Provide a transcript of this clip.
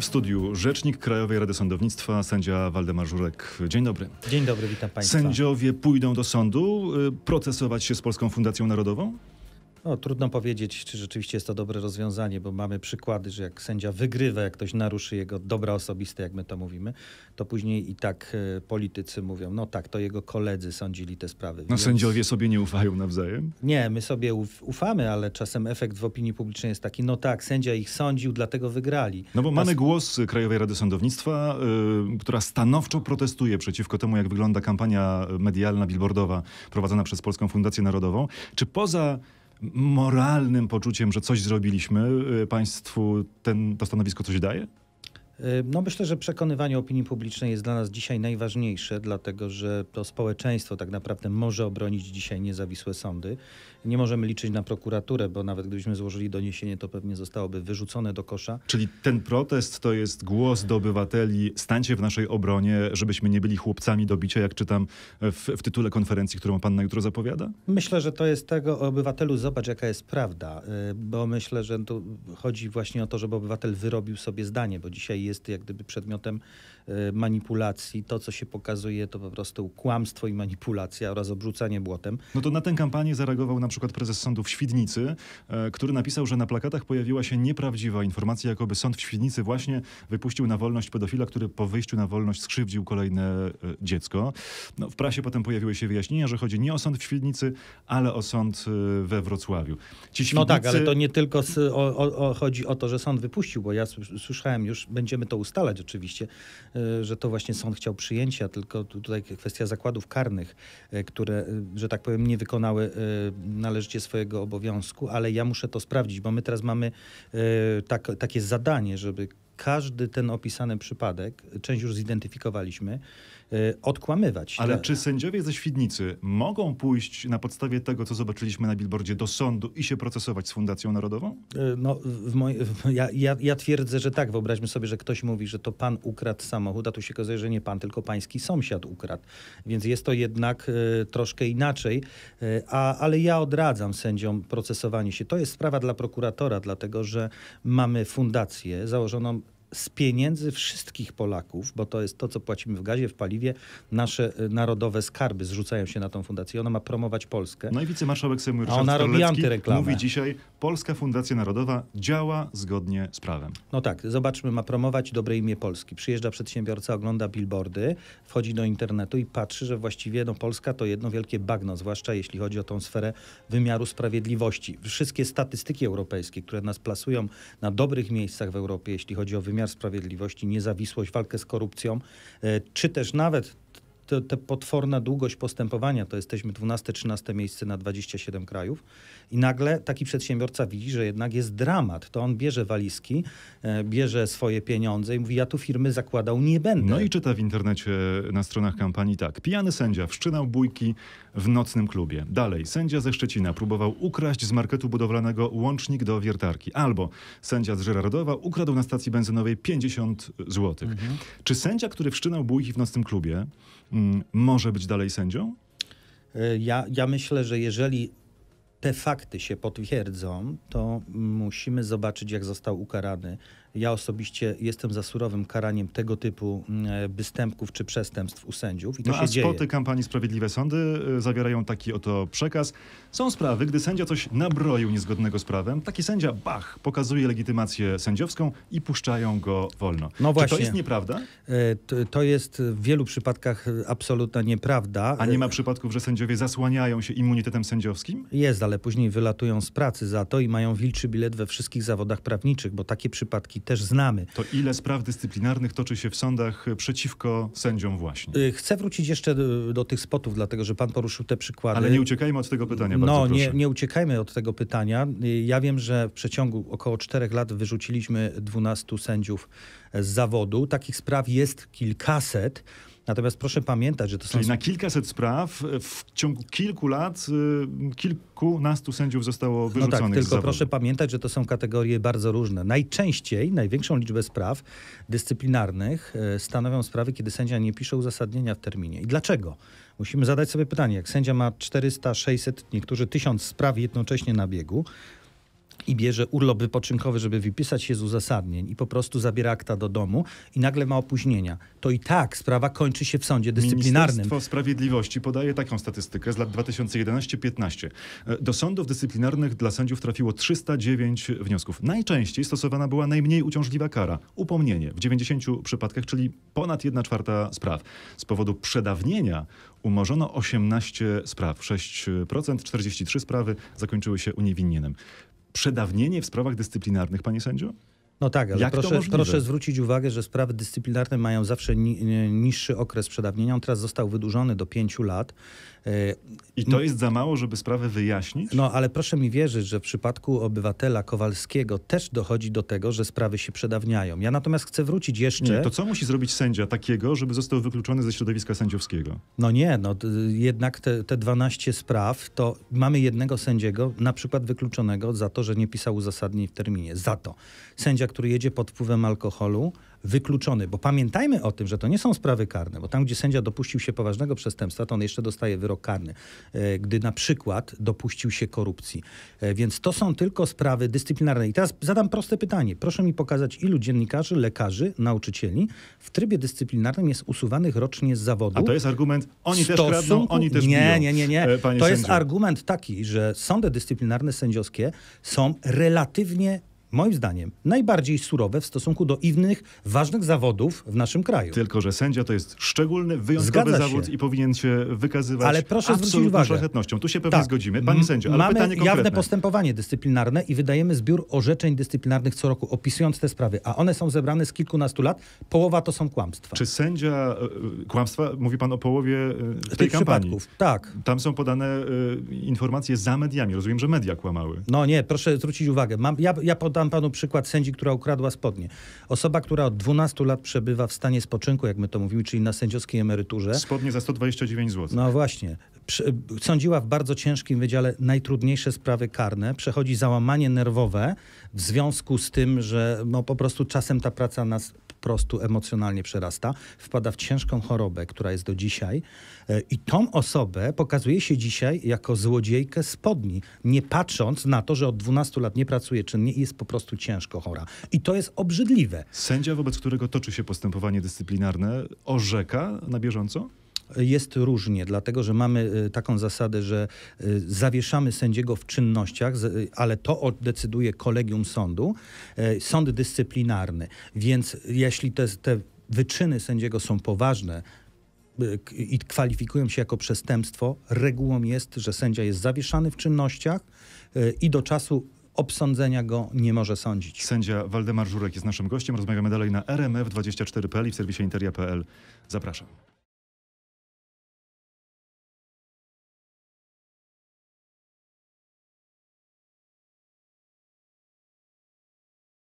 w studiu rzecznik Krajowej Rady Sądownictwa, sędzia Waldemar Żurek. Dzień dobry. Dzień dobry, witam państwa. Sędziowie pójdą do sądu y, procesować się z Polską Fundacją Narodową? No, trudno powiedzieć, czy rzeczywiście jest to dobre rozwiązanie, bo mamy przykłady, że jak sędzia wygrywa, jak ktoś naruszy jego dobra osobiste, jak my to mówimy, to później i tak e, politycy mówią, no tak, to jego koledzy sądzili te sprawy. No więc... sędziowie sobie nie ufają nawzajem? Nie, my sobie ufamy, ale czasem efekt w opinii publicznej jest taki, no tak, sędzia ich sądził, dlatego wygrali. No bo Nas... mamy głos Krajowej Rady Sądownictwa, y, która stanowczo protestuje przeciwko temu, jak wygląda kampania medialna, billboardowa prowadzona przez Polską Fundację Narodową. Czy poza moralnym poczuciem, że coś zrobiliśmy y, państwu, ten, to stanowisko coś daje? No myślę, że przekonywanie opinii publicznej jest dla nas dzisiaj najważniejsze, dlatego że to społeczeństwo tak naprawdę może obronić dzisiaj niezawisłe sądy. Nie możemy liczyć na prokuraturę, bo nawet gdybyśmy złożyli doniesienie, to pewnie zostałoby wyrzucone do kosza. Czyli ten protest to jest głos do obywateli, stańcie w naszej obronie, żebyśmy nie byli chłopcami do bicia, jak czytam w, w tytule konferencji, którą pan na jutro zapowiada? Myślę, że to jest tego, obywatelu zobacz jaka jest prawda, bo myślę, że tu chodzi właśnie o to, żeby obywatel wyrobił sobie zdanie, bo dzisiaj jest jak gdyby przedmiotem Y, manipulacji. To, co się pokazuje, to po prostu kłamstwo i manipulacja oraz obrzucanie błotem. No to na tę kampanię zareagował na przykład prezes sądu w Świdnicy, e, który napisał, że na plakatach pojawiła się nieprawdziwa informacja, jakoby sąd w Świdnicy właśnie wypuścił na wolność pedofila, który po wyjściu na wolność skrzywdził kolejne e, dziecko. No, w prasie potem pojawiły się wyjaśnienia, że chodzi nie o sąd w Świdnicy, ale o sąd e, we Wrocławiu. Świdnicy... No tak, ale to nie tylko o, o, o, chodzi o to, że sąd wypuścił, bo ja słyszałem już, będziemy to ustalać oczywiście, Y, że to właśnie sąd chciał przyjęcia, tylko tutaj kwestia zakładów karnych, y, które, y, że tak powiem, nie wykonały należycie swojego obowiązku, ale ja muszę to sprawdzić, bo my teraz mamy tak, takie zadanie, żeby każdy ten opisany przypadek, część już zidentyfikowaliśmy, e, odkłamywać. Ale czy sędziowie ze Świdnicy mogą pójść na podstawie tego, co zobaczyliśmy na billboardzie, do sądu i się procesować z Fundacją Narodową? E, no, moj... ja, ja, ja, twierdzę, że tak. Wyobraźmy sobie, że ktoś mówi, że to pan ukradł samochód, a tu się okazuje, że nie pan, tylko pański sąsiad ukradł. Więc jest to jednak y, troszkę inaczej. Y, a, ale ja odradzam sędziom procesowanie się. To jest sprawa dla prokuratora, dlatego że mamy fundację założoną z pieniędzy wszystkich Polaków, bo to jest to, co płacimy w gazie, w paliwie, nasze y, narodowe skarby zrzucają się na tą fundację. Ona ma promować Polskę. No i wicemarszałek Sejmu ona robi antyreklamę. mówi dzisiaj, Polska Fundacja Narodowa działa zgodnie z prawem. No tak, zobaczmy, ma promować dobre imię Polski. Przyjeżdża przedsiębiorca, ogląda billboardy, wchodzi do internetu i patrzy, że właściwie no, Polska to jedno wielkie bagno, zwłaszcza jeśli chodzi o tą sferę wymiaru sprawiedliwości. Wszystkie statystyki europejskie, które nas plasują na dobrych miejscach w Europie, jeśli chodzi o wymiar wymiar sprawiedliwości, niezawisłość, walkę z korupcją, e, czy też nawet te, te potworna długość postępowania, to jesteśmy 12-13 miejsce na 27 krajów i nagle taki przedsiębiorca widzi, że jednak jest dramat. To on bierze walizki, e, bierze swoje pieniądze i mówi, ja tu firmy zakładał nie będę. No i czyta w internecie na stronach kampanii tak. Pijany sędzia wszczynał bójki w nocnym klubie. Dalej, sędzia ze Szczecina próbował ukraść z marketu budowlanego łącznik do wiertarki. Albo sędzia z Żyrardowa ukradł na stacji benzynowej 50 zł. Mhm. Czy sędzia, który wszczynał bójki w nocnym klubie, Mm, może być dalej sędzią? E, ja, ja myślę, że jeżeli te fakty się potwierdzą, to musimy zobaczyć, jak został ukarany ja osobiście jestem za surowym karaniem tego typu mm, występków czy przestępstw u sędziów. I to no, się a dzieje. spoty kampanii Sprawiedliwe Sądy y, zawierają taki oto przekaz. Są sprawy, gdy sędzia coś nabroił niezgodnego z prawem, taki sędzia, bach, pokazuje legitymację sędziowską i puszczają go wolno. No właśnie. Czy to jest nieprawda? E, to jest w wielu przypadkach absolutna nieprawda. A nie ma przypadków, że sędziowie zasłaniają się immunitetem sędziowskim? Jest, ale później wylatują z pracy za to i mają wilczy bilet we wszystkich zawodach prawniczych, bo takie przypadki też znamy. To ile spraw dyscyplinarnych toczy się w sądach przeciwko sędziom właśnie? Y, chcę wrócić jeszcze do, do tych spotów, dlatego że pan poruszył te przykłady. Ale nie uciekajmy od tego pytania. No, nie, nie uciekajmy od tego pytania. Y, ja wiem, że w przeciągu około czterech lat wyrzuciliśmy 12 sędziów z zawodu. Takich spraw jest kilkaset. Natomiast proszę pamiętać, że to Czyli są... na kilkaset spraw e, w ciągu kilku lat e, kilkunastu sędziów zostało no wyrzuconych no tak, tylko proszę pamiętać, że to są kategorie bardzo różne. Najczęściej, największą liczbę spraw dyscyplinarnych e, stanowią sprawy, kiedy sędzia nie pisze uzasadnienia w terminie. I dlaczego? Musimy zadać sobie pytanie, jak sędzia ma 400, 600, niektórzy 1000 spraw jednocześnie na biegu, i bierze urlop wypoczynkowy, żeby wypisać się z uzasadnień i po prostu zabiera akta do domu i nagle ma opóźnienia. To i tak sprawa kończy się w sądzie dyscyplinarnym. Ministerstwo Sprawiedliwości podaje taką statystykę z lat 2011-15. E, do sądów dyscyplinarnych dla sędziów trafiło 309 wniosków. Najczęściej stosowana była najmniej uciążliwa kara, upomnienie w 90 przypadkach, czyli ponad 1 czwarta spraw. Z powodu przedawnienia umorzono 18 spraw, 6%, 43 sprawy zakończyły się uniewinnieniem przedawnienie w sprawach dyscyplinarnych, panie sędzio? No tak, ale proszę, proszę, zwrócić uwagę, że sprawy dyscyplinarne mają zawsze ni niższy okres przedawnienia. On teraz został wydłużony do pięciu lat. E, I to no- jest za mało, żeby sprawę wyjaśnić? No, ale proszę mi wierzyć, że w przypadku obywatela Kowalskiego też dochodzi do tego, że sprawy się przedawniają. Ja natomiast chcę wrócić jeszcze... Nie, to co musi zrobić sędzia takiego, żeby został wykluczony ze środowiska sędziowskiego? No nie, no jednak te, te 12 spraw, to mamy jednego sędziego, na przykład wykluczonego za to, że nie pisał uzasadnień w terminie. Za to. Sędzia który jedzie pod wpływem alkoholu, wykluczony, bo pamiętajmy o tym, że to nie są sprawy karne, bo tam, gdzie sędzia dopuścił się poważnego przestępstwa, to on jeszcze dostaje wyrok karny, e, gdy na przykład dopuścił się korupcji. E, więc to są tylko sprawy dyscyplinarne. I teraz zadam proste pytanie. Proszę mi pokazać, ilu dziennikarzy, lekarzy, nauczycieli w trybie dyscyplinarnym jest usuwanych rocznie z zawodu. A to jest argument, oni też stosunku... kradną, oni też Nie, biją, nie, nie, nie. E, to sędzio. jest argument taki, że sądy dyscyplinarne sędziowskie są relatywnie moim zdaniem, najbardziej surowe w stosunku do innych ważnych zawodów w naszym kraju. Tylko, że sędzia to jest szczególny, wyjątkowy Zgadza zawód się. i powinien się wykazywać ale proszę zwrócić uwagę. uwagę. Tu się pewnie tak. zgodzimy. Panie sędzio, ale Mamy pytanie konkretne. jawne postępowanie dyscyplinarne i wydajemy zbiór orzeczeń dyscyplinarnych co roku, opisując te sprawy, a one są zebrane z kilkunastu lat. Połowa to są kłamstwa. Czy sędzia, e, kłamstwa, mówi pan o połowie e, tej Tych kampanii. tak. Tam są podane e, informacje za mediami. Rozumiem, że media kłamały. No nie, proszę zwrócić uwagę. Mam, ja, ja podam podam panu przykład sędzi, która ukradła spodnie. Osoba, która od 12 lat przebywa w stanie spoczynku, jak my to mówimy, czyli na sędziowskiej emeryturze. Spodnie za 129 zł. No właśnie. Sądziła w bardzo ciężkim wydziale najtrudniejsze sprawy karne, przechodzi załamanie nerwowe w związku z tym, że no po prostu czasem ta praca nas prostu emocjonalnie przerasta, wpada w ciężką chorobę, która jest do dzisiaj. E, I tą osobę pokazuje się dzisiaj jako złodziejkę spodni, nie patrząc na to, że od 12 lat nie pracuje czynnie i jest po prostu ciężko chora. I to jest obrzydliwe. Sędzia, wobec którego toczy się postępowanie dyscyplinarne, orzeka na bieżąco? Jest różnie, dlatego że mamy y, taką zasadę, że y, zawieszamy sędziego w czynnościach, y, ale to decyduje kolegium sądu, e, sąd dyscyplinarny. Więc jeśli te, te wyczyny sędziego są poważne, i kwalifikują się jako przestępstwo, regułą jest, że sędzia jest zawieszany w czynnościach i do czasu obsądzenia go nie może sądzić. Sędzia Waldemar Żurek jest naszym gościem. Rozmawiamy dalej na rmf24.pl i w serwisie interia.pl. Zapraszam.